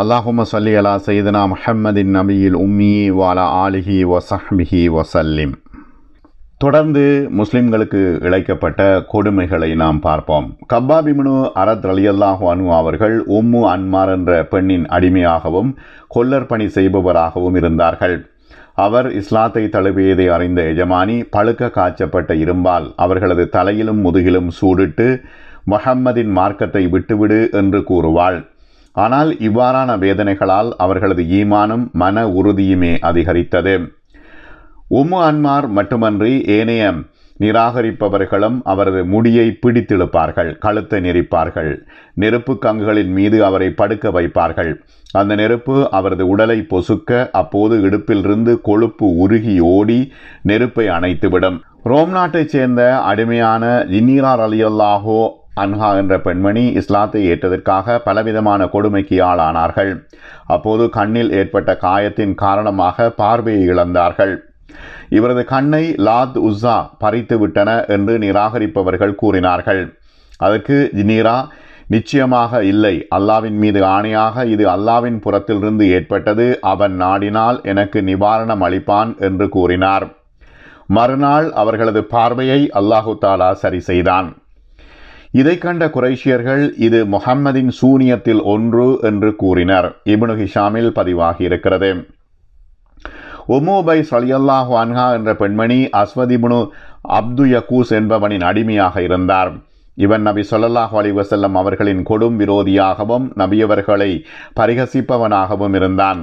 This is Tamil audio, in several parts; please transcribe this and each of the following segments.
அல்லாஹும சல்லி அலா சைதனா முஹம்மதின் நபியில் உம்மி வாலா ஆலிஹி வசஹ்மிஹி வசல்லிம் தொடர்ந்து முஸ்லிம்களுக்கு இழைக்கப்பட்ட கொடுமைகளை நாம் பார்ப்போம் கபாபிமனு அரத் அலியல்லாஹு அனு அவர்கள் உம்மு அன்மார் என்ற பெண்ணின் அடிமையாகவும் கொல்லர் பணி செய்பவராகவும் இருந்தார்கள் அவர் இஸ்லாத்தை தழுவியதை அறிந்த எஜமானி பழுக்க காய்ச்சப்பட்ட இரும்பால் அவர்களது தலையிலும் முதுகிலும் சூடிட்டு மஹம்மதின் மார்க்கத்தை விட்டுவிடு என்று கூறுவாள் ஆனால் இவ்வாறான வேதனைகளால் அவர்களது ஈமானும் மன உறுதியுமே அதிகரித்தது உம்மு அன்மார் மட்டுமன்றி ஏனைய நிராகரிப்பவர்களும் அவரது முடியை பிடித்திழுப்பார்கள் கழுத்தை நெரிப்பார்கள் நெருப்பு கங்குகளின் மீது அவரை படுக்க வைப்பார்கள் அந்த நெருப்பு அவரது உடலை பொசுக்க அப்போது இடுப்பிலிருந்து கொழுப்பு உருகி ஓடி நெருப்பை அணைத்துவிடும் ரோம் நாட்டைச் சேர்ந்த அடிமையான ஜின்னீரார் அலியல்லாகோ அன்ஹா என்ற பெண்மணி இஸ்லாத்தை ஏற்றதற்காக பலவிதமான கொடுமைக்கு ஆளானார்கள் அப்போது கண்ணில் ஏற்பட்ட காயத்தின் காரணமாக பார்வையை இழந்தார்கள் இவரது கண்ணை லாத் உஸ்ஸா பறித்து விட்டன என்று நிராகரிப்பவர்கள் கூறினார்கள் அதற்கு ஜினீரா நிச்சயமாக இல்லை அல்லாவின் மீது ஆணையாக இது அல்லாவின் புறத்திலிருந்து ஏற்பட்டது அவன் நாடினால் எனக்கு நிவாரணம் அளிப்பான் என்று கூறினார் மறுநாள் அவர்களது பார்வையை அல்லாஹு தாலா சரி செய்தான் இதை கண்ட குரேஷியர்கள் இது முகம்மதின் சூனியத்தில் ஒன்று என்று கூறினர் இபுனு ஹிஷாமில் பதிவாகி இருக்கிறது ஒமோபை சலியல்லாஹு அன்ஹா என்ற பெண்மணி அஸ்வதிபுனு அப்து யகூஸ் என்பவனின் அடிமையாக இருந்தார் இவன் நபி சொல்லல்லாஹ் அலி வசல்லம் அவர்களின் கொடும் விரோதியாகவும் நபியவர்களை பரிகசிப்பவனாகவும் இருந்தான்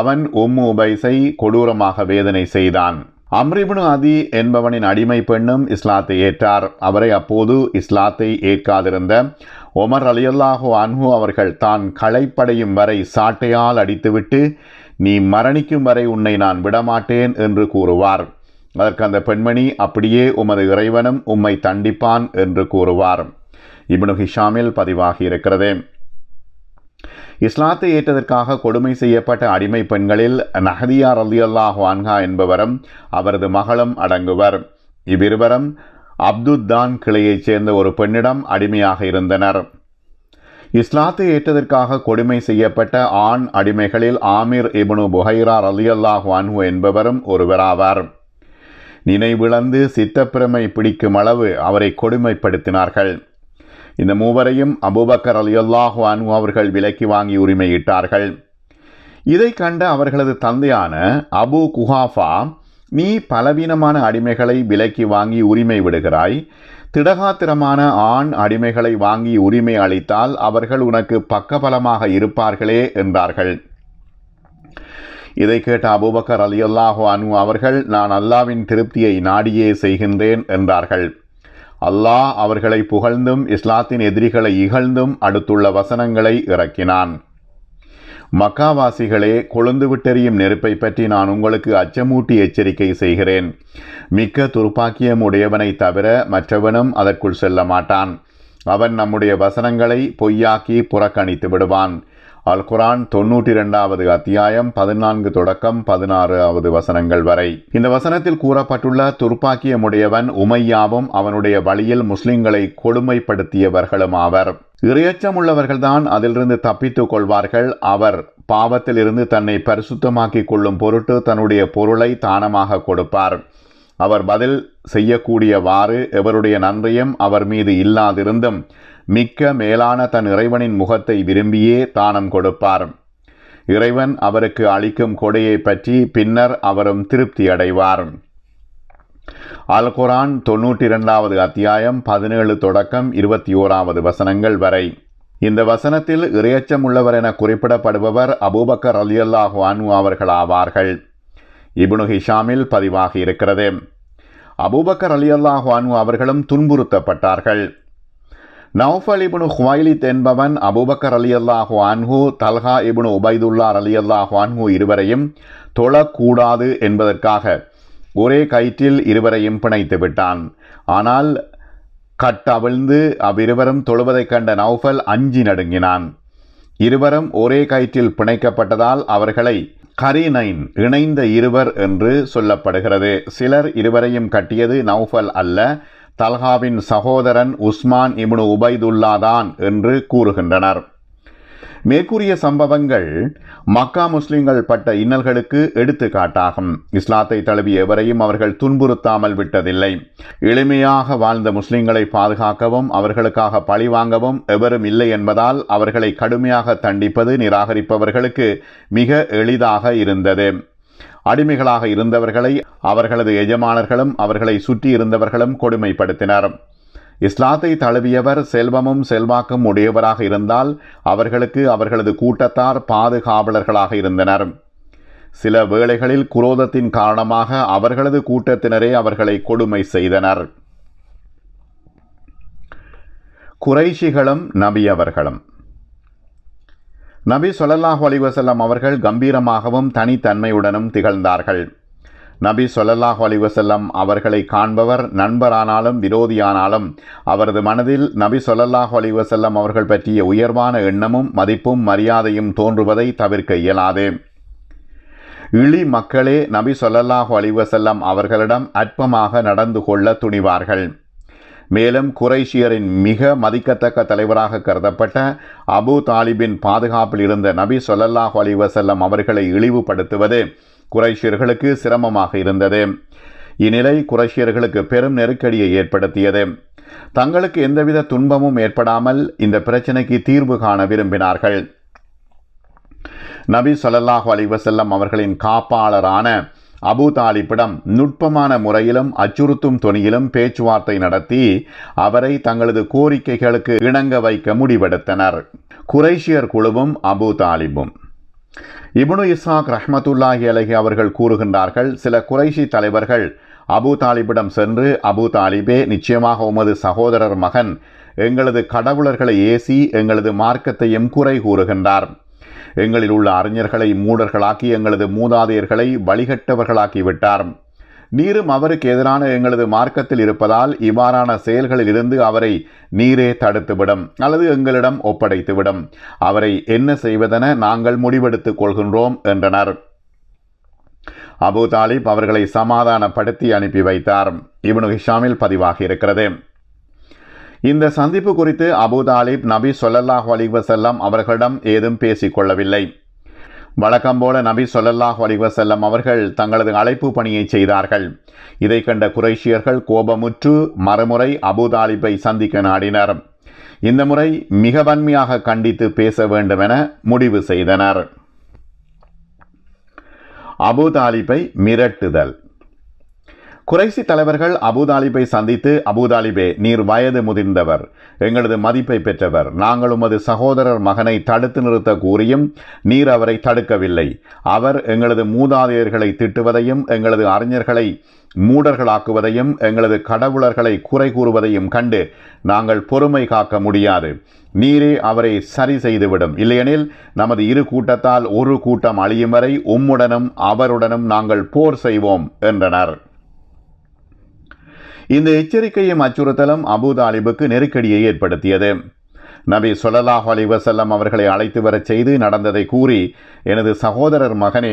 அவன் ஒம்முபைஸை கொடூரமாக வேதனை செய்தான் அம்ரிபுனு அதி என்பவனின் அடிமை பெண்ணும் இஸ்லாத்தை ஏற்றார் அவரை அப்போது இஸ்லாத்தை ஏற்காதிருந்த ஒமர் அலியல்லாஹு அன்ஹு அவர்கள் தான் களைப்படையும் வரை சாட்டையால் அடித்துவிட்டு நீ மரணிக்கும் வரை உன்னை நான் விடமாட்டேன் என்று கூறுவார் அதற்கு அந்த பெண்மணி அப்படியே உமது இறைவனும் உம்மை தண்டிப்பான் என்று கூறுவார் இபனு ஹிஷாமில் பதிவாகி இருக்கிறதேன் இஸ்லாத்தை ஏற்றதற்காக கொடுமை செய்யப்பட்ட அடிமை பெண்களில் நஹதியார் அலியல்லாஹ் வான்ஹா என்பவரும் அவரது மகளும் அடங்குவர் இவ்விருவரும் அப்துத்தான் கிளையைச் சேர்ந்த ஒரு பெண்ணிடம் அடிமையாக இருந்தனர் இஸ்லாத்தை ஏற்றதற்காக கொடுமை செய்யப்பட்ட ஆண் அடிமைகளில் ஆமீர் இபனு புஹைரா ரலியல்லாஹ் வான்ஹு என்பவரும் ஒருவராவார் நினைவிழந்து சித்தப்பிரமை பிடிக்கும் அளவு அவரை கொடுமைப்படுத்தினார்கள் இந்த மூவரையும் அபுபக்கர் அலி அல்லாஹு அனு அவர்கள் விலக்கி வாங்கி உரிமையிட்டார்கள் இதை கண்ட அவர்களது தந்தையான அபு குஹாஃபா நீ பலவீனமான அடிமைகளை விலக்கி வாங்கி உரிமை விடுகிறாய் திடகாத்திரமான ஆண் அடிமைகளை வாங்கி உரிமை அளித்தால் அவர்கள் உனக்கு பக்கபலமாக இருப்பார்களே என்றார்கள் இதை கேட்ட அபுபக்கர் அலி அல்லாஹு அனு அவர்கள் நான் அல்லாவின் திருப்தியை நாடியே செய்கின்றேன் என்றார்கள் அல்லாஹ் அவர்களை புகழ்ந்தும் இஸ்லாத்தின் எதிரிகளை இகழ்ந்தும் அடுத்துள்ள வசனங்களை இறக்கினான் மக்காவாசிகளே கொழுந்து விட்டெறியும் நெருப்பை பற்றி நான் உங்களுக்கு அச்சமூட்டி எச்சரிக்கை செய்கிறேன் மிக்க துருப்பாக்கியம் உடையவனை தவிர மற்றவனும் அதற்குள் செல்ல மாட்டான் அவன் நம்முடைய வசனங்களை பொய்யாக்கி புறக்கணித்து விடுவான் அல் குரான் தொன்னூற்றி இரண்டாவது அத்தியாயம் பதினான்கு தொடக்கம் பதினாறாவது வசனங்கள் வரை இந்த வசனத்தில் கூறப்பட்டுள்ள துர்ப்பாக்கியமுடையவன் உமையாவும் அவனுடைய வழியில் முஸ்லிம்களை கொடுமைப்படுத்தியவர்களும் ஆவர் இறையச்சம் உள்ளவர்கள்தான் அதிலிருந்து தப்பித்துக் கொள்வார்கள் அவர் பாவத்திலிருந்து தன்னை பரிசுத்தமாக்கிக் கொள்ளும் பொருட்டு தன்னுடைய பொருளை தானமாக கொடுப்பார் அவர் பதில் செய்யக்கூடியவாறு எவருடைய நன்றியும் அவர் மீது இல்லாதிருந்தும் மிக்க மேலான தன் இறைவனின் முகத்தை விரும்பியே தானம் கொடுப்பார் இறைவன் அவருக்கு அளிக்கும் கொடையை பற்றி பின்னர் அவரும் திருப்தி அடைவார் அல் குரான் தொன்னூற்றி இரண்டாவது அத்தியாயம் பதினேழு தொடக்கம் இருபத்தி ஓராவது வசனங்கள் வரை இந்த வசனத்தில் இறையச்சம் உள்ளவர் என குறிப்பிடப்படுபவர் அபூபக்கர் அலி அல்லாஹு அனு அவர்கள் ஆவார்கள் இபுனு ஹிஷாமில் பதிவாகி இருக்கிறது அபூபக்கர் அலி அல்லாஹு அனு அவர்களும் துன்புறுத்தப்பட்டார்கள் நௌஃபல் இபுனு ஹுவைலித் என்பவன் அபுபக்கர் அலி அல்லாஹு அன்ஹு தல்ஹா இபுனு உபைதுல்லா அலி அல்லாஹு அன்ஹு இருவரையும் தொழக்கூடாது என்பதற்காக ஒரே கயிற்றில் இருவரையும் பிணைத்து விட்டான் ஆனால் கட்டவிழ்ந்து அவ்விருவரும் தொழுவதைக் கண்ட நௌஃபல் அஞ்சி நடுங்கினான் இருவரும் ஒரே கயிற்றில் பிணைக்கப்பட்டதால் அவர்களை கரீனைன் இணைந்த இருவர் என்று சொல்லப்படுகிறது சிலர் இருவரையும் கட்டியது நௌஃபல் அல்ல தல்ஹாவின் சகோதரன் உஸ்மான் இப்னு உபைதுல்லாதான் என்று கூறுகின்றனர் மேற்கூறிய சம்பவங்கள் மக்கா முஸ்லிம்கள் பட்ட இன்னல்களுக்கு எடுத்துக்காட்டாகும் இஸ்லாத்தை தழுவிய எவரையும் அவர்கள் துன்புறுத்தாமல் விட்டதில்லை எளிமையாக வாழ்ந்த முஸ்லிம்களை பாதுகாக்கவும் அவர்களுக்காக பழிவாங்கவும் எவரும் இல்லை என்பதால் அவர்களை கடுமையாக தண்டிப்பது நிராகரிப்பவர்களுக்கு மிக எளிதாக இருந்தது அடிமைகளாக இருந்தவர்களை அவர்களது எஜமானர்களும் அவர்களை சுற்றி இருந்தவர்களும் கொடுமைப்படுத்தினர் இஸ்லாத்தை தழுவியவர் செல்வமும் செல்வாக்கும் உடையவராக இருந்தால் அவர்களுக்கு அவர்களது கூட்டத்தார் பாதுகாவலர்களாக இருந்தனர் சில வேளைகளில் குரோதத்தின் காரணமாக அவர்களது கூட்டத்தினரே அவர்களை கொடுமை செய்தனர் குறைஷிகளும் நபியவர்களும் நபி சொலல்லாஹ் அலிவசல்லம் அவர்கள் கம்பீரமாகவும் தனித்தன்மையுடனும் திகழ்ந்தார்கள் நபி சொல்லல்லாஹ் அலிவசல்லம் அவர்களை காண்பவர் நண்பரானாலும் விரோதியானாலும் அவரது மனதில் நபி சொல்லாஹ் அலிவசல்லம் அவர்கள் பற்றிய உயர்வான எண்ணமும் மதிப்பும் மரியாதையும் தோன்றுவதை தவிர்க்க இயலாது இழி மக்களே நபி சொல்லாஹு அலிவசல்லம் அவர்களிடம் அற்பமாக நடந்து கொள்ள துணிவார்கள் மேலும் குரேஷியரின் மிக மதிக்கத்தக்க தலைவராக கருதப்பட்ட அபு தாலிபின் பாதுகாப்பில் இருந்த நபி சொல்லாஹ் அலிவசல்லம் அவர்களை இழிவுபடுத்துவது குரேஷியர்களுக்கு சிரமமாக இருந்தது இந்நிலை குரேஷியர்களுக்கு பெரும் நெருக்கடியை ஏற்படுத்தியது தங்களுக்கு எந்தவித துன்பமும் ஏற்படாமல் இந்த பிரச்சனைக்கு தீர்வு காண விரும்பினார்கள் நபி சொல்லாஹு அலிவசல்லம் அவர்களின் காப்பாளரான அபு தாலிப்பிடம் நுட்பமான முறையிலும் அச்சுறுத்தும் துணியிலும் பேச்சுவார்த்தை நடத்தி அவரை தங்களது கோரிக்கைகளுக்கு இணங்க வைக்க முடிவெடுத்தனர் குரேஷியர் குழுவும் அபு தாலிபும் இபுனு இஸ்ஹாக் ரஹ்மத்துல்லாஹி அலஹி அவர்கள் கூறுகின்றார்கள் சில குறைஷி தலைவர்கள் அபு தாலிபிடம் சென்று அபு தாலிபே நிச்சயமாக உமது சகோதரர் மகன் எங்களது கடவுளர்களை ஏசி எங்களது மார்க்கத்தையும் குறை கூறுகின்றார் எங்களில் உள்ள அறிஞர்களை மூடர்களாக்கி எங்களது மூதாதையர்களை வழிகட்டவர்களாக்கிவிட்டார் நீரும் அவருக்கு எதிரான எங்களது மார்க்கத்தில் இருப்பதால் இவ்வாறான செயல்களில் இருந்து அவரை நீரே தடுத்துவிடும் அல்லது எங்களிடம் ஒப்படைத்துவிடும் அவரை என்ன செய்வதென நாங்கள் முடிவெடுத்துக் கொள்கின்றோம் என்றனர் அபு தாலிப் அவர்களை சமாதானப்படுத்தி அனுப்பி வைத்தார் இவனு ஹிஷாமில் பதிவாகி இருக்கிறது இந்த சந்திப்பு குறித்து அபு தாலிப் நபி சொல்லல்லாஹ் அலிவசல்லாம் அவர்களிடம் ஏதும் பேசிக்கொள்ளவில்லை வழக்கம்போல நபி சொல்லல்லாஹ் அலிவசல்லம் அவர்கள் தங்களது அழைப்பு பணியை செய்தார்கள் இதை கண்ட குரேஷியர்கள் கோபமுற்று மறுமுறை தாலிப்பை சந்திக்க நாடினர் இந்த முறை மிக வன்மையாக கண்டித்து பேச வேண்டும் என முடிவு செய்தனர் தாலிப்பை மிரட்டுதல் குறைசி தலைவர்கள் அபுதாலிபை சந்தித்து அபுதாலிபே நீர் வயது முதிர்ந்தவர் எங்களது மதிப்பை பெற்றவர் நாங்கள் உமது சகோதரர் மகனை தடுத்து நிறுத்த கூறியும் நீர் அவரை தடுக்கவில்லை அவர் எங்களது மூதாதையர்களை திட்டுவதையும் எங்களது அறிஞர்களை மூடர்களாக்குவதையும் எங்களது கடவுளர்களை குறை கூறுவதையும் கண்டு நாங்கள் பொறுமை காக்க முடியாது நீரே அவரை சரி செய்துவிடும் இல்லையெனில் நமது இரு கூட்டத்தால் ஒரு கூட்டம் அழியும் வரை உம்முடனும் அவருடனும் நாங்கள் போர் செய்வோம் என்றனர் இந்த எச்சரிக்கையும் அச்சுறுத்தலும் அபுதாலிபுக்கு நெருக்கடியை ஏற்படுத்தியது நபி சொலலாஹ் அலிவசல்லம் அவர்களை அழைத்து வரச் செய்து நடந்ததை கூறி எனது சகோதரர் மகனே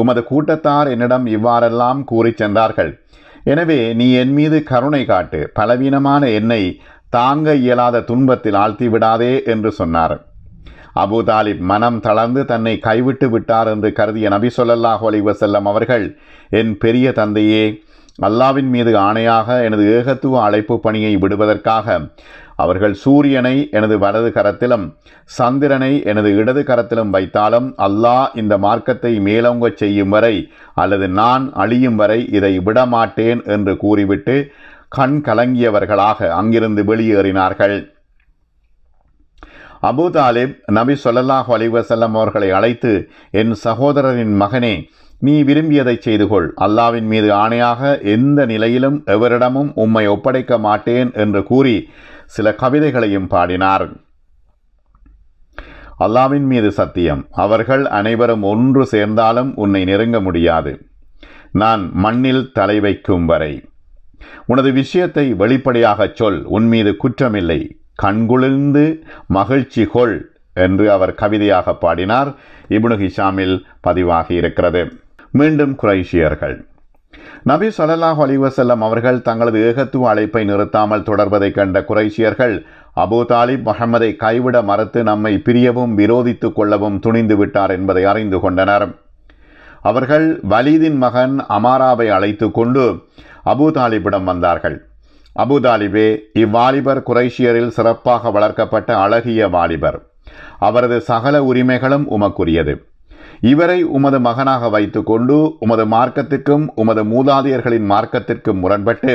உமது கூட்டத்தார் என்னிடம் இவ்வாறெல்லாம் கூறி சென்றார்கள் எனவே நீ என் மீது கருணை காட்டு பலவீனமான என்னை தாங்க இயலாத துன்பத்தில் ஆழ்த்தி விடாதே என்று சொன்னார் அபு தாலிப் மனம் தளர்ந்து தன்னை கைவிட்டு விட்டார் என்று கருதிய நபி சொல்லாஹு அலிவசல்லம் அவர்கள் என் பெரிய தந்தையே அல்லாவின் மீது ஆணையாக எனது ஏகத்துவ அழைப்பு பணியை விடுவதற்காக அவர்கள் சூரியனை எனது வலது கரத்திலும் சந்திரனை எனது இடது கரத்திலும் வைத்தாலும் அல்லாஹ் இந்த மார்க்கத்தை மேலோங்க செய்யும் வரை அல்லது நான் அழியும் வரை இதை விடமாட்டேன் என்று கூறிவிட்டு கண் கலங்கியவர்களாக அங்கிருந்து வெளியேறினார்கள் அபு தாலிப் நபி சொல்லல்லாஹ் அலிவசல்லம் அவர்களை அழைத்து என் சகோதரரின் மகனே நீ விரும்பியதை செய்து கொள் அல்லாவின் மீது ஆணையாக எந்த நிலையிலும் எவரிடமும் உம்மை ஒப்படைக்க மாட்டேன் என்று கூறி சில கவிதைகளையும் பாடினார் அல்லாவின் மீது சத்தியம் அவர்கள் அனைவரும் ஒன்று சேர்ந்தாலும் உன்னை நெருங்க முடியாது நான் மண்ணில் தலை வைக்கும் வரை உனது விஷயத்தை வெளிப்படையாகச் சொல் உன் மீது குற்றமில்லை கண்குளிர்ந்து மகிழ்ச்சி கொள் என்று அவர் கவிதையாக பாடினார் இபுனு ஹிஷாமில் பதிவாகி இருக்கிறது மீண்டும் குரேஷியர்கள் நபி சொல்லாஹ் அலிவசல்லம் அவர்கள் தங்களது ஏகத்துவ அழைப்பை நிறுத்தாமல் தொடர்வதை கண்ட குறைஷியர்கள் அபு தாலிப் முகமதை கைவிட மறுத்து நம்மை பிரியவும் விரோதித்துக் கொள்ளவும் துணிந்து விட்டார் என்பதை அறிந்து கொண்டனர் அவர்கள் வலீதின் மகன் அமாராவை அழைத்து கொண்டு அபு தாலிபிடம் வந்தார்கள் அபு தாலிபே இவ்வாலிபர் குறைஷியரில் சிறப்பாக வளர்க்கப்பட்ட அழகிய வாலிபர் அவரது சகல உரிமைகளும் உமக்குரியது இவரை உமது மகனாக வைத்துக்கொண்டு உமது மார்க்கத்திற்கும் உமது மூதாதையர்களின் மார்க்கத்திற்கும் முரண்பட்டு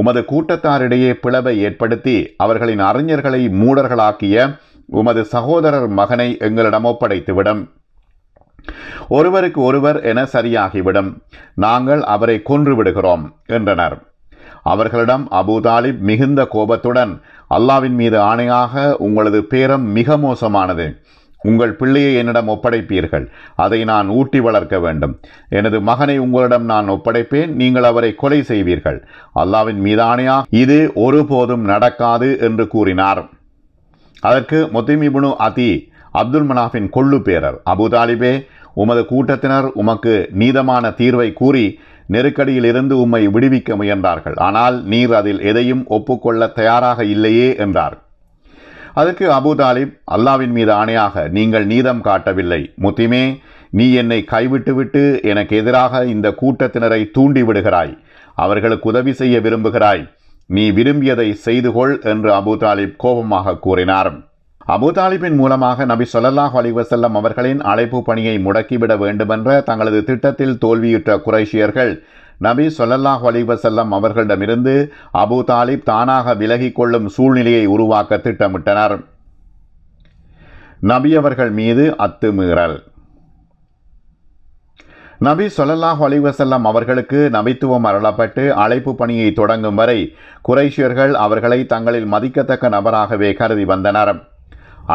உமது கூட்டத்தாரிடையே பிளவை ஏற்படுத்தி அவர்களின் அறிஞர்களை மூடர்களாக்கிய உமது சகோதரர் மகனை எங்களிடம் ஒப்படைத்துவிடும் ஒருவருக்கு ஒருவர் என சரியாகிவிடும் நாங்கள் அவரை கொன்று விடுகிறோம் என்றனர் அவர்களிடம் அபுதாலிப் மிகுந்த கோபத்துடன் அல்லாவின் மீது ஆணையாக உங்களது பேரம் மிக மோசமானது உங்கள் பிள்ளையை என்னிடம் ஒப்படைப்பீர்கள் அதை நான் ஊட்டி வளர்க்க வேண்டும் எனது மகனை உங்களிடம் நான் ஒப்படைப்பேன் நீங்கள் அவரை கொலை செய்வீர்கள் அல்லாவின் மீதானையா இது ஒருபோதும் நடக்காது என்று கூறினார் அதற்கு முத்திமிபுனு அதி அப்துல் மனாஃபின் கொள்ளு பேரர் அபுதாலிபே உமது கூட்டத்தினர் உமக்கு நீதமான தீர்வை கூறி நெருக்கடியிலிருந்து உம்மை விடுவிக்க முயன்றார்கள் ஆனால் நீர் அதில் எதையும் ஒப்புக்கொள்ள தயாராக இல்லையே என்றார் அதுக்கு அபுதாலிப் அல்லாவின் மீது ஆணையாக நீங்கள் நீதம் காட்டவில்லை முத்திமே நீ என்னை கைவிட்டுவிட்டு எனக்கு எதிராக இந்த கூட்டத்தினரை தூண்டிவிடுகிறாய் அவர்களுக்கு உதவி செய்ய விரும்புகிறாய் நீ விரும்பியதை செய்து கொள் என்று அபு தாலிப் கோபமாக கூறினார் தாலிப்பின் மூலமாக நபி சொல்லாஹ் அலிவசல்லம் அவர்களின் அழைப்பு பணியை முடக்கிவிட வேண்டுமென்ற தங்களது திட்டத்தில் தோல்வியுற்ற குரேஷியர்கள் நபி சொல்லல்லாஹ் அலிவசல்லம் அவர்களிடமிருந்து அபு தாலிப் தானாக விலகிக் கொள்ளும் சூழ்நிலையை உருவாக்க திட்டமிட்டனர் நபி அவர்கள் மீது அத்துமீறல் நபி சொல்லாஹ் அலிவசல்லம் அவர்களுக்கு நபித்துவம் அருளப்பட்டு அழைப்பு பணியை தொடங்கும் வரை குறைஷியர்கள் அவர்களை தங்களில் மதிக்கத்தக்க நபராகவே கருதி வந்தனர்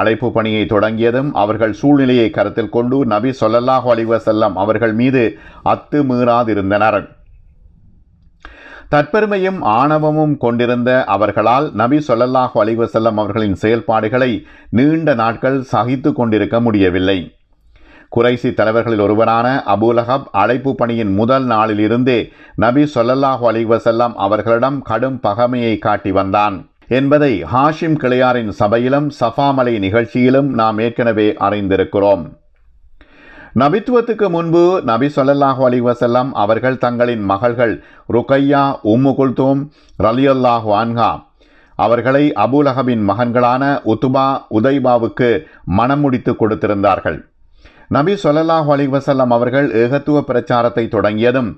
அழைப்பு பணியை தொடங்கியதும் அவர்கள் சூழ்நிலையை கருத்தில் கொண்டு நபி சொல்லாஹு அலிவசல்லம் அவர்கள் மீது அத்துமீறாதிருந்தனர் தற்பெருமையும் ஆணவமும் கொண்டிருந்த அவர்களால் நபி சொல்லல்லாஹு அலிவசல்லம் அவர்களின் செயல்பாடுகளை நீண்ட நாட்கள் சகித்து கொண்டிருக்க முடியவில்லை குறைசி தலைவர்களில் ஒருவரான அபுலஹப் அழைப்பு பணியின் முதல் நாளிலிருந்தே நபி சொல்லல்லாஹு அலிவசல்லாம் அவர்களிடம் கடும் பகமையை காட்டி வந்தான் என்பதை ஹாஷிம் கிளையாரின் சபையிலும் சஃபாமலை நிகழ்ச்சியிலும் நாம் ஏற்கனவே அறிந்திருக்கிறோம் நபித்துவத்துக்கு முன்பு நபி சொல்லல்லாஹு அலி வசல்லாம் அவர்கள் தங்களின் மகள்கள் ருக்கையா உம்மு குல்தோம் ரலியல்லாஹு ஆன்ஹா அவர்களை அபுலஹபின் மகன்களான உத்துபா உதைபாவுக்கு மனம் முடித்து கொடுத்திருந்தார்கள் நபி சொல்லல்லாஹு அலி வசல்லாம் அவர்கள் ஏகத்துவ பிரச்சாரத்தை தொடங்கியதும்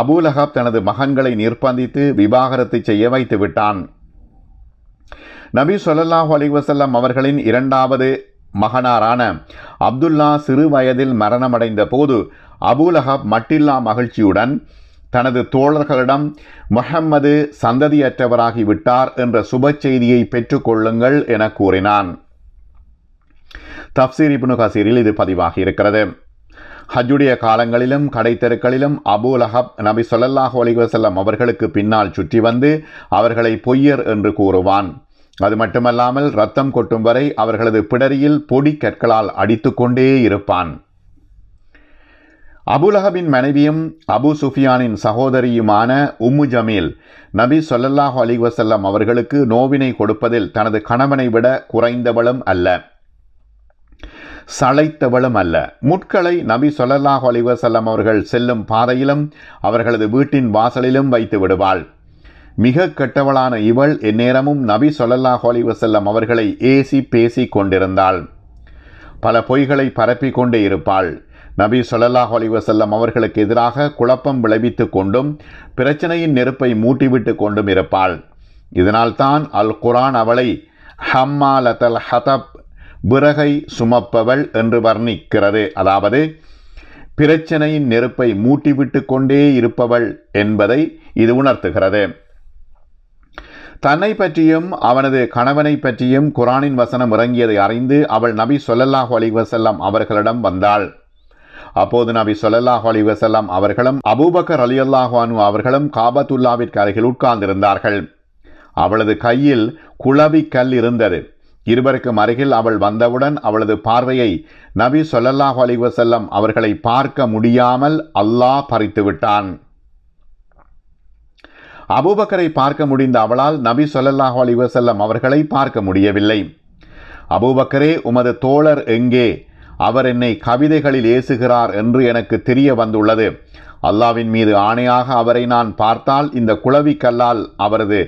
அபுலஹப் தனது மகன்களை நிர்பந்தித்து விவாகரத்து செய்ய வைத்து விட்டான் நபி சொல்லல்லாஹு அலி வசல்லம் அவர்களின் இரண்டாவது மகனாரான அப்துல்லா சிறு வயதில் மரணமடைந்த போது அபுலஹப் மட்டில்லா மகிழ்ச்சியுடன் தனது தோழர்களிடம் முஹம்மது சந்ததியற்றவராகிவிட்டார் என்ற சுப செய்தியை பெற்றுக்கொள்ளுங்கள் என கூறினான் தப்சீர் இப்னு கசீரில் இது பதிவாகி இருக்கிறது ஹஜ்ஜுடைய காலங்களிலும் கடைத்தெருக்களிலும் அபு லஹப் நபி சொல்லல்லாஹு அலிவசல்லம் அவர்களுக்கு பின்னால் சுற்றி வந்து அவர்களை பொய்யர் என்று கூறுவான் அது மட்டுமல்லாமல் ரத்தம் கொட்டும் வரை அவர்களது பிடரியில் பொடி கற்களால் அடித்து கொண்டே இருப்பான் அபுலஹபின் மனைவியும் அபு சுஃபியானின் சகோதரியுமான உம்மு ஜமீல் நபி சொல்லல்லாஹு அலி வசல்லம் அவர்களுக்கு நோவினை கொடுப்பதில் தனது கணவனை விட குறைந்தவளும் அல்ல சளைத்தவளும் அல்ல முட்களை நபி சொல்லல்லாஹு அலிவசல்லம் அவர்கள் செல்லும் பாதையிலும் அவர்களது வீட்டின் வாசலிலும் வைத்து விடுவாள் மிக கெட்டவளான இவள் எந்நேரமும் நபி சொல்லல்லா அலி வசல்லம் அவர்களை ஏசி பேசி கொண்டிருந்தாள் பல பொய்களை பரப்பி கொண்டே இருப்பாள் நபி சொல்லல்லா அலி வசல்லம் அவர்களுக்கு எதிராக குழப்பம் விளைவித்து கொண்டும் பிரச்சனையின் நெருப்பை மூட்டிவிட்டு கொண்டும் இருப்பாள் இதனால்தான் அல் குரான் அவளை ஹம்மா அல் ஹதப் பிறகை சுமப்பவள் என்று வர்ணிக்கிறது அதாவது பிரச்சனையின் நெருப்பை மூட்டிவிட்டு கொண்டே இருப்பவள் என்பதை இது உணர்த்துகிறது தன்னை பற்றியும் அவனது கணவனை பற்றியும் குரானின் வசனம் இறங்கியதை அறிந்து அவள் நபி சொல்லல்லாஹு வசல்லாம் அவர்களிடம் வந்தாள் அப்போது நபி சொல்லல்லாஹு வசல்லாம் அவர்களும் அபூபக்கர் அலி அல்லாஹானு அவர்களும் காபத்துல்லாவிற்கு அருகில் உட்கார்ந்திருந்தார்கள் அவளது கையில் குளவி கல் இருந்தது இருவருக்கும் அருகில் அவள் வந்தவுடன் அவளது பார்வையை நபி சொல்லல்லாஹு வசல்லம் அவர்களை பார்க்க முடியாமல் அல்லாஹ் பறித்து விட்டான் அபூபக்கரை பார்க்க முடிந்த அவளால் நபி சொல்லல்லாஹு அலிவசல்லம் அவர்களை பார்க்க முடியவில்லை அபூபக்கரே உமது தோழர் எங்கே அவர் என்னை கவிதைகளில் ஏசுகிறார் என்று எனக்கு தெரிய வந்துள்ளது அல்லாவின் மீது ஆணையாக அவரை நான் பார்த்தால் இந்த குளவிக்கல்லால் அவரது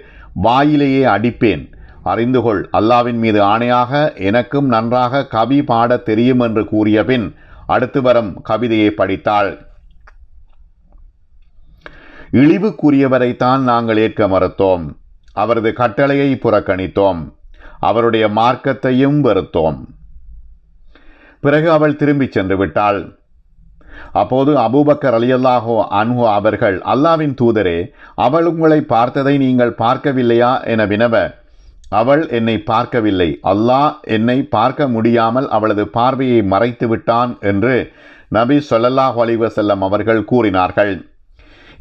வாயிலேயே அடிப்பேன் அறிந்து கொள் அல்லாவின் மீது ஆணையாக எனக்கும் நன்றாக கவி பாட தெரியும் என்று கூறிய பின் அடுத்து வரும் கவிதையை படித்தாள் இழிவுக்குரியவரைத்தான் நாங்கள் ஏற்க மறுத்தோம் அவரது கட்டளையை புறக்கணித்தோம் அவருடைய மார்க்கத்தையும் வெறுத்தோம் பிறகு அவள் திரும்பிச் சென்று விட்டாள் அப்போது அபூபக்கர் அலியல்லாஹோ அன்ஹோ அவர்கள் அல்லாவின் தூதரே அவள் உங்களை பார்த்ததை நீங்கள் பார்க்கவில்லையா என வினவ அவள் என்னை பார்க்கவில்லை அல்லாஹ் என்னை பார்க்க முடியாமல் அவளது பார்வையை மறைத்து விட்டான் என்று நபி சொல்லல்லாஹ் அலிவசல்லம் அவர்கள் கூறினார்கள்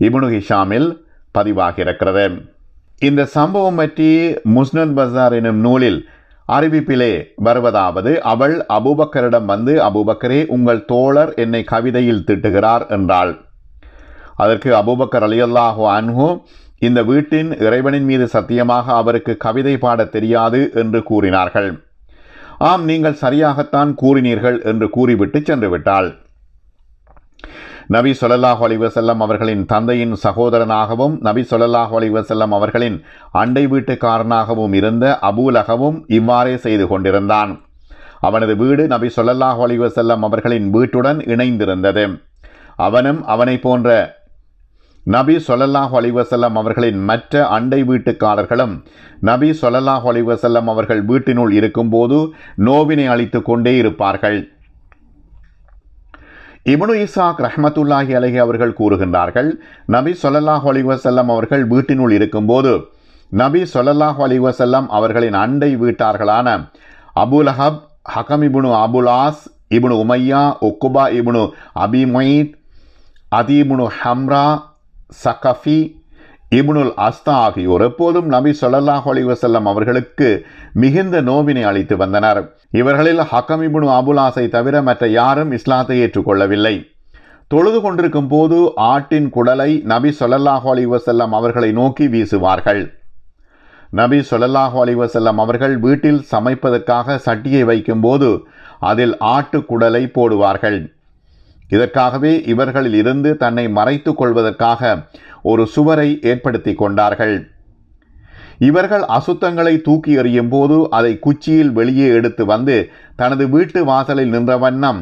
இபுனு ஹிஷாமில் பதிவாகியிருக்கிறது இந்த சம்பவம் பற்றி முஸ்னத் பசார் எனும் நூலில் அறிவிப்பிலே வருவதாவது அவள் அபூபக்கரிடம் வந்து அபுபக்கரே உங்கள் தோழர் என்னை கவிதையில் திட்டுகிறார் என்றாள் அதற்கு அபூபக்கர் அலியல்லாஹோ அன்ஹோ இந்த வீட்டின் இறைவனின் மீது சத்தியமாக அவருக்கு கவிதை பாட தெரியாது என்று கூறினார்கள் ஆம் நீங்கள் சரியாகத்தான் கூறினீர்கள் என்று கூறிவிட்டு சென்று விட்டாள் நபி சொல்லாஹ் அலிவசல்லம் அவர்களின் தந்தையின் சகோதரனாகவும் நபி சொல்லாஹ் அலிவசல்லம் அவர்களின் அண்டை வீட்டுக்காரனாகவும் இருந்த அபூலகவும் இவ்வாறே செய்து கொண்டிருந்தான் அவனது வீடு நபி சொல்லாஹ் அலிவசல்லம் அவர்களின் வீட்டுடன் இணைந்திருந்தது அவனும் அவனை போன்ற நபி சொலல்லாஹ் அலிவசல்லம் அவர்களின் மற்ற அண்டை வீட்டுக்காரர்களும் நபி சொலல்லாஹ் அலிவசல்லம் அவர்கள் வீட்டினுள் இருக்கும்போது நோவினை அளித்து கொண்டே இருப்பார்கள் இபனு இசாக் ரஹமத்துல்லாஹி அலஹி அவர்கள் கூறுகின்றார்கள் நபி சொல்லாஹ் அலிவசல்லம் அவர்கள் வீட்டினுள் இருக்கும்போது நபி சொல்லாஹ் அலிவசல்லம் அவர்களின் அண்டை வீட்டார்களான அபுல் அஹப் ஹகம் இபுனு அபுல் ஆஸ் இபுனு உமையா ஒக்குபா இபுனு அபிமொயித் அதிபுனு ஹம்ரா சகஃபி இபுனுல் அஸ்தா ஆகியோர் எப்போதும் நபி சொல்லாஹ் அலிவசல்லம் அவர்களுக்கு மிகுந்த நோவினை அளித்து வந்தனர் இவர்களில் ஹக்கம் இபுனு அபுலாசை தவிர மற்ற யாரும் இஸ்லாத்தை ஏற்றுக்கொள்ளவில்லை தொழுது கொண்டிருக்கும் போது ஆட்டின் குடலை நபி சொல்லாஹு அலிவசல்லம் அவர்களை நோக்கி வீசுவார்கள் நபி சொல்லாஹு அலிவசல்லம் அவர்கள் வீட்டில் சமைப்பதற்காக சட்டியை வைக்கும்போது அதில் ஆட்டு குடலை போடுவார்கள் இதற்காகவே இவர்களில் இருந்து தன்னை மறைத்து கொள்வதற்காக ஒரு சுவரை ஏற்படுத்தி கொண்டார்கள் இவர்கள் அசுத்தங்களை தூக்கி எறியும் போது அதை குச்சியில் வெளியே எடுத்து வந்து தனது வீட்டு வாசலில் நின்ற வண்ணம்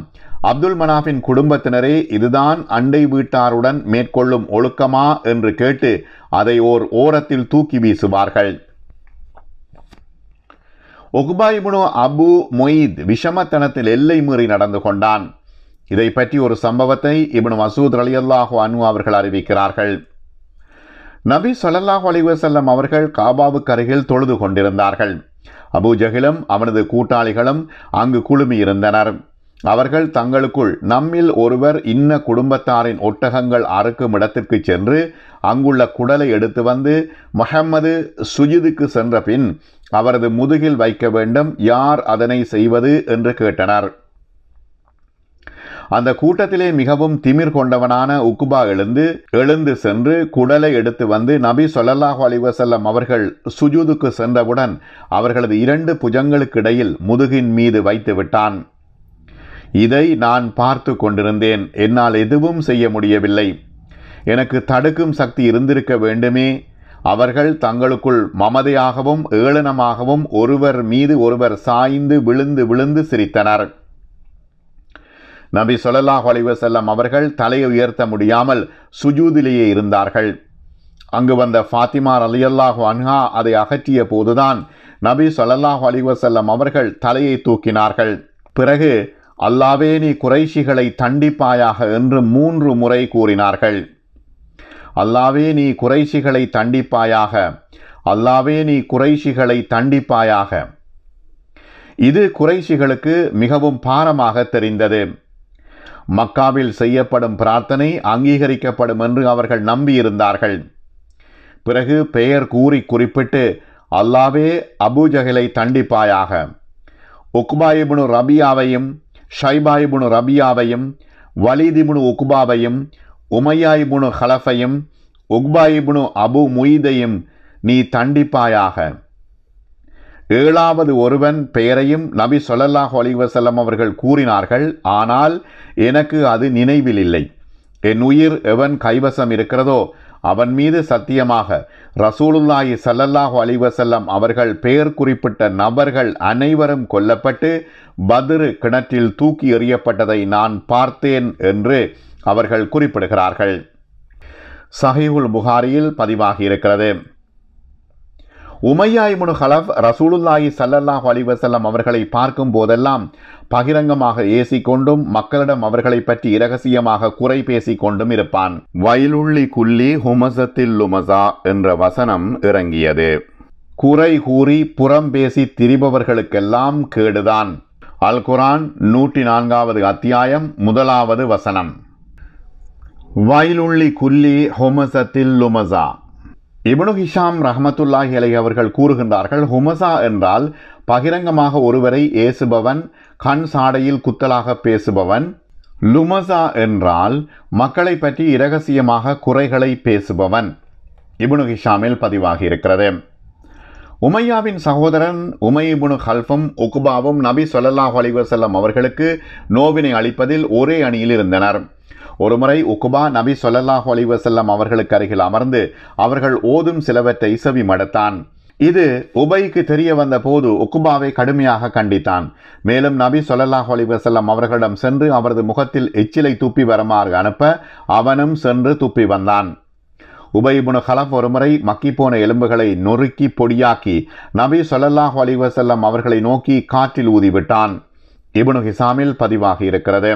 அப்துல் மனாஃபின் குடும்பத்தினரே இதுதான் அண்டை வீட்டாருடன் மேற்கொள்ளும் ஒழுக்கமா என்று கேட்டு அதை ஓர் ஓரத்தில் தூக்கி வீசுவார்கள் ஒகுபாய் முனு அபு மொயீத் விஷமத்தனத்தில் எல்லை மீறி நடந்து கொண்டான் இதை பற்றி ஒரு சம்பவத்தை இபனு மசூத் அலியல்லாஹு அனு அவர்கள் அறிவிக்கிறார்கள் நபி சல்லாஹ் அலிவசல்லம் அவர்கள் காபாவுக்கு அருகில் தொழுது கொண்டிருந்தார்கள் அபூஜகிலும் அவனது கூட்டாளிகளும் அங்கு குழுமியிருந்தனர் அவர்கள் தங்களுக்குள் நம்மில் ஒருவர் இன்ன குடும்பத்தாரின் ஒட்டகங்கள் அறுக்கும் இடத்திற்கு சென்று அங்குள்ள குடலை எடுத்து வந்து முகம்மது சுஜிதுக்கு சென்ற பின் அவரது முதுகில் வைக்க வேண்டும் யார் அதனை செய்வது என்று கேட்டனர் அந்த கூட்டத்திலே மிகவும் திமிர் கொண்டவனான உக்குபா எழுந்து எழுந்து சென்று குடலை எடுத்து வந்து நபி சொல்லல்லாஹு அலிவசல்லம் அவர்கள் சுஜூதுக்கு சென்றவுடன் அவர்களது இரண்டு புஜங்களுக்கு இடையில் முதுகின் மீது வைத்து விட்டான் இதை நான் பார்த்து கொண்டிருந்தேன் என்னால் எதுவும் செய்ய முடியவில்லை எனக்கு தடுக்கும் சக்தி இருந்திருக்க வேண்டுமே அவர்கள் தங்களுக்குள் மமதையாகவும் ஏளனமாகவும் ஒருவர் மீது ஒருவர் சாய்ந்து விழுந்து விழுந்து சிரித்தனர் நபி சொல்லாஹ் அலிவசல்லம் அவர்கள் தலையை உயர்த்த முடியாமல் சுஜூதிலேயே இருந்தார்கள் அங்கு வந்த ஃபாத்திமா அலியல்லாஹ் அன்ஹா அதை அகற்றிய போதுதான் நபி சொல்லாஹு அலிவசல்லம் அவர்கள் தலையை தூக்கினார்கள் பிறகு அல்லாவே நீ குறைஷிகளை தண்டிப்பாயாக என்று மூன்று முறை கூறினார்கள் அல்லாவே நீ குறைஷிகளை தண்டிப்பாயாக அல்லாவே நீ குறைஷிகளை தண்டிப்பாயாக இது குறைஷிகளுக்கு மிகவும் பாரமாக தெரிந்தது மக்காவில் செய்யப்படும் பிரார்த்தனை அங்கீகரிக்கப்படும் என்று அவர்கள் நம்பியிருந்தார்கள் பிறகு பெயர் கூறி குறிப்பிட்டு அல்லாவே அபூஜகலை தண்டிப்பாயாக உக்பாயிபுனு ரபியாவையும் ஷைபாயிபுனு ரபியாவையும் வலீதிபுனு உக்பாவையும் உமையாயிபுனு ஹலஃபையும் உக்பாயிபுனு அபு முயீதையும் நீ தண்டிப்பாயாக ஏழாவது ஒருவன் பெயரையும் நபி சொல்லல்லாஹ் அலிவசல்லம் அவர்கள் கூறினார்கள் ஆனால் எனக்கு அது நினைவில் இல்லை என் உயிர் எவன் கைவசம் இருக்கிறதோ அவன் மீது சத்தியமாக ரசூலுல்லாஹி சல்லல்லாஹு அலிவசல்லம் அவர்கள் பெயர் குறிப்பிட்ட நபர்கள் அனைவரும் கொல்லப்பட்டு பதிரு கிணற்றில் தூக்கி எறியப்பட்டதை நான் பார்த்தேன் என்று அவர்கள் குறிப்பிடுகிறார்கள் சஹிஹுல் புகாரியில் பதிவாகியிருக்கிறது உமையாய்முனு ஹலஃப் ரசூலுல்லாஹி சல்லல்லாஹ் அலிவசல்லம் அவர்களை பார்க்கும் போதெல்லாம் பகிரங்கமாக கொண்டும் மக்களிடம் அவர்களை பற்றி இரகசியமாக குறை பேசிக் கொண்டும் இருப்பான் வயலுள்ளி குல்லி ஹுமசத்தில் லுமசா என்ற வசனம் இறங்கியது குறை கூறி புறம் பேசி திரிபவர்களுக்கெல்லாம் கேடுதான் அல் குரான் நூற்றி நான்காவது அத்தியாயம் முதலாவது வசனம் வயலுள்ளி குல்லி ஹொமசத்தில் லுமசா இபனு ஹிஷாம் ரஹமத்துல்லாஹி அலை அவர்கள் கூறுகின்றார்கள் ஹுமசா என்றால் பகிரங்கமாக ஒருவரை ஏசுபவன் கண் சாடையில் குத்தலாக பேசுபவன் லுமசா என்றால் மக்களை பற்றி இரகசியமாக குறைகளை பேசுபவன் இபுனு ஹிஷாமில் பதிவாகி இருக்கிறது உமையாவின் சகோதரன் உமை இபுனு ஹல்ஃபும் உகுபாவும் நபி சொல்லல்லாஹ் அலிவசல்லம் அவர்களுக்கு நோவினை அளிப்பதில் ஒரே அணியில் இருந்தனர் ஒருமுறை உக்குபா நபி சொல்லல்லாஹு அலிவசல்லம் அவர்களுக்கு அருகில் அமர்ந்து அவர்கள் ஓதும் சிலவற்றை செவி மடத்தான் இது உபைக்கு தெரிய வந்த போது உக்குபாவை கடுமையாக கண்டித்தான் மேலும் நபி சொல்லாஹ் அலிவசல்லம் அவர்களிடம் சென்று அவரது முகத்தில் எச்சிலை துப்பி வரமாறு அனுப்ப அவனும் சென்று துப்பி வந்தான் உபைபுனு ஹலப் ஒருமுறை மக்கிப்போன எலும்புகளை நொறுக்கி பொடியாக்கி நபி சொல்லல்லாஹ் அலிவசல்லம் அவர்களை நோக்கி காற்றில் ஊதிவிட்டான் இபுனு ஹிசாமில் பதிவாகி இருக்கிறது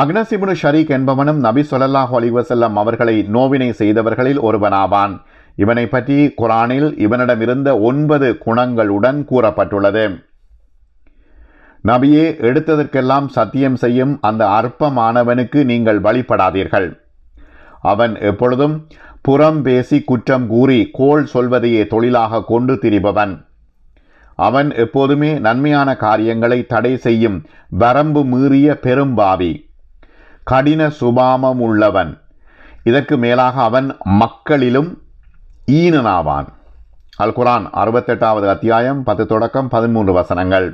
அக்னசிபுனு ஷரீக் என்பவனும் நபி சொல்லாஹ் அலிவசல்லம் அவர்களை நோவினை செய்தவர்களில் ஒருவனாவான் இவனை பற்றி குரானில் இவனிடமிருந்த ஒன்பது குணங்களுடன் கூறப்பட்டுள்ளது நபியே எடுத்ததற்கெல்லாம் சத்தியம் செய்யும் அந்த அற்பமானவனுக்கு நீங்கள் வழிபடாதீர்கள் அவன் எப்பொழுதும் புறம் பேசி குற்றம் கூறி கோள் சொல்வதையே தொழிலாக கொண்டு திரிபவன் அவன் எப்போதுமே நன்மையான காரியங்களை தடை செய்யும் வரம்பு மீறிய பெரும்பாவி கடின சுபாமம் உள்ளவன் இதற்கு மேலாக அவன் மக்களிலும் ஈனனாவான் அல் குரான் அறுபத்தெட்டாவது அத்தியாயம் பத்து தொடக்கம் பதிமூன்று வசனங்கள்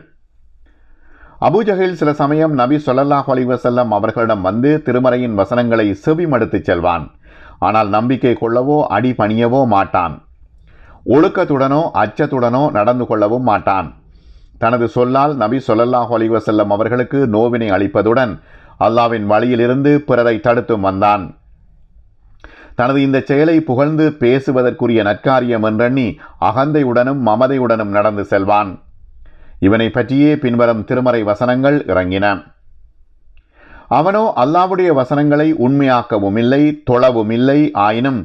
அபுஜகில் சில சமயம் நபி சொல்லல்லாஹ் அலிவசல்லம் அவர்களிடம் வந்து திருமறையின் வசனங்களை செவிமடுத்துச் செல்வான் ஆனால் நம்பிக்கை கொள்ளவோ அடி பணியவோ மாட்டான் ஒழுக்கத்துடனோ அச்சத்துடனோ நடந்து கொள்ளவும் மாட்டான் தனது சொல்லால் நபி சொல்லல்லாஹ் அலிவசல்லம் அவர்களுக்கு நோவினை அளிப்பதுடன் அல்லாவின் வழியிலிருந்து பிறரை தடுத்து வந்தான் தனது இந்த செயலை புகழ்ந்து பேசுவதற்குரிய நற்காரியம் என்றெண்ணி அகந்தையுடனும் மமதையுடனும் நடந்து செல்வான் இவனை பற்றியே பின்வரும் திருமறை வசனங்கள் இறங்கின அவனோ அல்லாவுடைய வசனங்களை உண்மையாக்கவும் இல்லை தொழவும் இல்லை ஆயினும்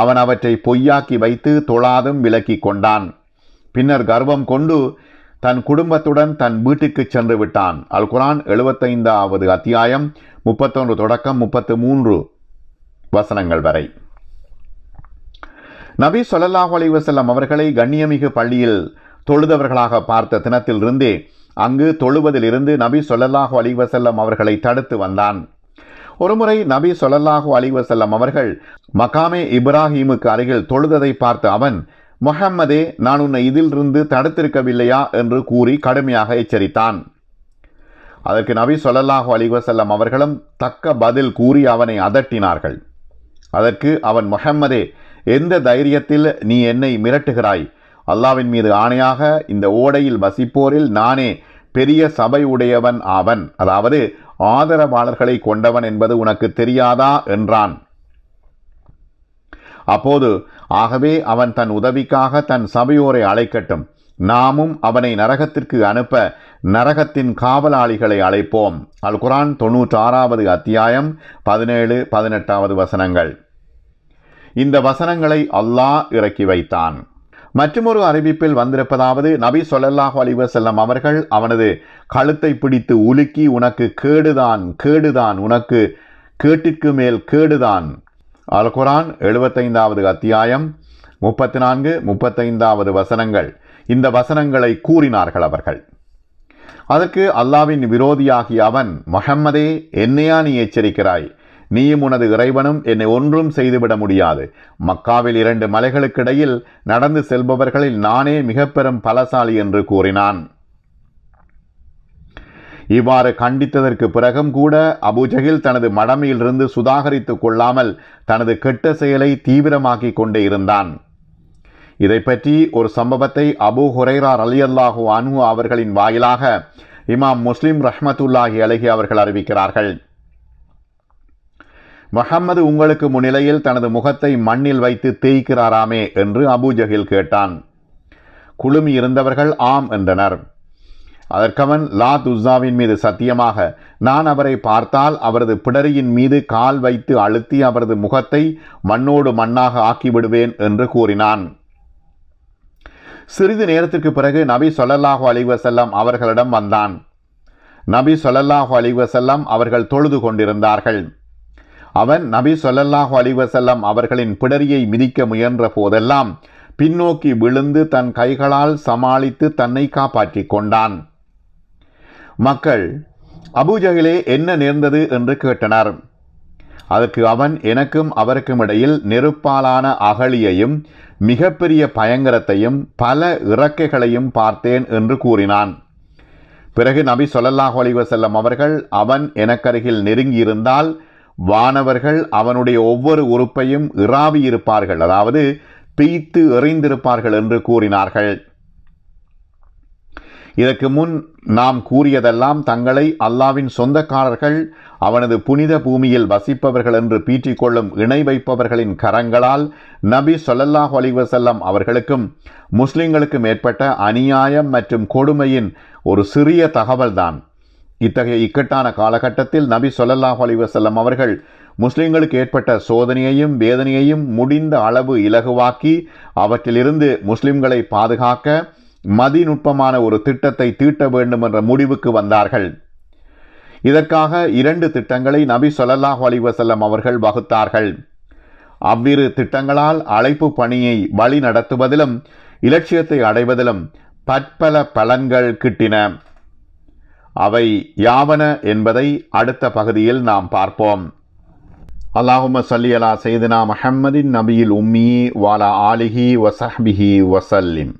அவன் அவற்றை பொய்யாக்கி வைத்து தொழாதும் விலக்கி கொண்டான் பின்னர் கர்வம் கொண்டு தன் குடும்பத்துடன் தன் வீட்டுக்கு சென்று விட்டான் அல் குரான் எழுபத்தைந்தாவது அத்தியாயம் முப்பத்தொன்று தொடக்கம் முப்பத்து மூன்று வசனங்கள் வரை நபி சொல்லாஹு அலைவசல்லம் அவர்களை கண்ணியமிகு பள்ளியில் தொழுதவர்களாக பார்த்த தினத்திலிருந்தே அங்கு தொழுவதிலிருந்து நபி சொல்லாஹு அலிவசல்லம் அவர்களை தடுத்து வந்தான் ஒருமுறை நபி சொல்லாஹு அலிவசல்லம் அவர்கள் மகாமே இப்ராஹீமுக்கு அருகில் தொழுததை பார்த்த அவன் முகம்மதே நான் உன்னை இதிலிருந்து தடுத்திருக்கவில்லையா என்று கூறி கடுமையாக எச்சரித்தான் அதற்கு நபி சொல்லல்லாஹு அலிவசல்லம் அவர்களும் தக்க பதில் கூறி அவனை அதட்டினார்கள் அதற்கு அவன் முகம்மதே எந்த தைரியத்தில் நீ என்னை மிரட்டுகிறாய் அல்லாவின் மீது ஆணையாக இந்த ஓடையில் வசிப்போரில் நானே பெரிய சபை உடையவன் ஆவன் அதாவது ஆதரவாளர்களை கொண்டவன் என்பது உனக்கு தெரியாதா என்றான் அப்போது ஆகவே அவன் தன் உதவிக்காக தன் சபையோரை அழைக்கட்டும் நாமும் அவனை நரகத்திற்கு அனுப்ப நரகத்தின் காவலாளிகளை அழைப்போம் அல் குரான் ஆறாவது அத்தியாயம் பதினேழு பதினெட்டாவது வசனங்கள் இந்த வசனங்களை அல்லாஹ் இறக்கி வைத்தான் மற்றுமொரு அறிவிப்பில் வந்திருப்பதாவது நபி சொல்லல்லாஹு செல்லம் அவர்கள் அவனது கழுத்தை பிடித்து உலுக்கி உனக்கு கேடுதான் கேடுதான் உனக்கு கேட்டிற்கு மேல் கேடுதான் குரான் எழுபத்தைந்தாவது அத்தியாயம் முப்பத்தி நான்கு முப்பத்தைந்தாவது வசனங்கள் இந்த வசனங்களை கூறினார்கள் அவர்கள் அதற்கு அல்லாவின் விரோதியாகிய அவன் மொஹம்மதே என்னையா நீ எச்சரிக்கிறாய் நீயும் உனது இறைவனும் என்னை ஒன்றும் செய்துவிட முடியாது மக்காவில் இரண்டு மலைகளுக்கிடையில் நடந்து செல்பவர்களில் நானே மிக பெரும் பலசாலி என்று கூறினான் இவ்வாறு கண்டித்ததற்கு பிறகும் கூட அபுஜகில் தனது மடமையிலிருந்து சுதாகரித்து கொள்ளாமல் தனது கெட்ட செயலை தீவிரமாக்கிக் கொண்டே இருந்தான் இதை பற்றி ஒரு சம்பவத்தை அபு ஹுரைரா அலி அல்லாஹு அனு அவர்களின் வாயிலாக இமாம் முஸ்லிம் ரஹ்மத்துல்லாஹி அழகி அவர்கள் அறிவிக்கிறார்கள் மஹம்மது உங்களுக்கு முன்னிலையில் தனது முகத்தை மண்ணில் வைத்து தேய்க்கிறாராமே என்று அபு ஜஹில் கேட்டான் குழுமி இருந்தவர்கள் ஆம் என்றனர் அதற்கவன் லாத் உஸ்ஸாவின் மீது சத்தியமாக நான் அவரை பார்த்தால் அவரது பிடரியின் மீது கால் வைத்து அழுத்தி அவரது முகத்தை மண்ணோடு மண்ணாக ஆக்கிவிடுவேன் என்று கூறினான் சிறிது நேரத்திற்கு பிறகு நபி சொல்லல்லாஹு அலிவசல்லாம் அவர்களிடம் வந்தான் நபி சொல்லல்லாஹு அலிவசல்லாம் அவர்கள் தொழுது கொண்டிருந்தார்கள் அவன் நபி சொல்லல்லாஹு அலிவசல்லாம் அவர்களின் பிடரியை மிதிக்க முயன்ற போதெல்லாம் பின்னோக்கி விழுந்து தன் கைகளால் சமாளித்து தன்னை காப்பாற்றி கொண்டான் மக்கள் அபுஜகிலே என்ன நேர்ந்தது என்று கேட்டனர் அதற்கு அவன் எனக்கும் அவருக்கும் இடையில் நெருப்பாலான அகழியையும் மிகப்பெரிய பயங்கரத்தையும் பல இறக்கைகளையும் பார்த்தேன் என்று கூறினான் பிறகு நபி சொல்லாஹ் செல்லம் அவர்கள் அவன் எனக்கருகில் நெருங்கியிருந்தால் வானவர்கள் அவனுடைய ஒவ்வொரு உறுப்பையும் இறாவியிருப்பார்கள் அதாவது பீய்த்து எறிந்திருப்பார்கள் என்று கூறினார்கள் இதற்கு முன் நாம் கூறியதெல்லாம் தங்களை அல்லாவின் சொந்தக்காரர்கள் அவனது புனித பூமியில் வசிப்பவர்கள் என்று பீற்றிக்கொள்ளும் இணை வைப்பவர்களின் கரங்களால் நபி சொல்லாஹ் அலிவசல்லம் அவர்களுக்கும் முஸ்லிம்களுக்கும் ஏற்பட்ட அநியாயம் மற்றும் கொடுமையின் ஒரு சிறிய தகவல்தான் இத்தகைய இக்கட்டான காலகட்டத்தில் நபி சொல்லாஹ் அலிவசல்லம் அவர்கள் முஸ்லிம்களுக்கு ஏற்பட்ட சோதனையையும் வேதனையையும் முடிந்த அளவு இலகுவாக்கி அவற்றிலிருந்து முஸ்லிம்களை பாதுகாக்க மதிநுட்பமான ஒரு திட்டத்தை தீட்ட வேண்டும் என்ற முடிவுக்கு வந்தார்கள் இதற்காக இரண்டு திட்டங்களை நபி சொல்லாஹு அலிவசல்லம் அவர்கள் வகுத்தார்கள் அவ்விரு திட்டங்களால் அழைப்பு பணியை வழி நடத்துவதிலும் இலட்சியத்தை அடைவதிலும் பற்பல பலன்கள் கிட்டின அவை யாவன என்பதை அடுத்த பகுதியில் நாம் பார்ப்போம் அல்லாஹும சல்லி அலா செய்தினா மஹம்மதின் நபியில் உம்மி வாலா ஆலிஹி வசஹ்பிஹி வசல்லிம்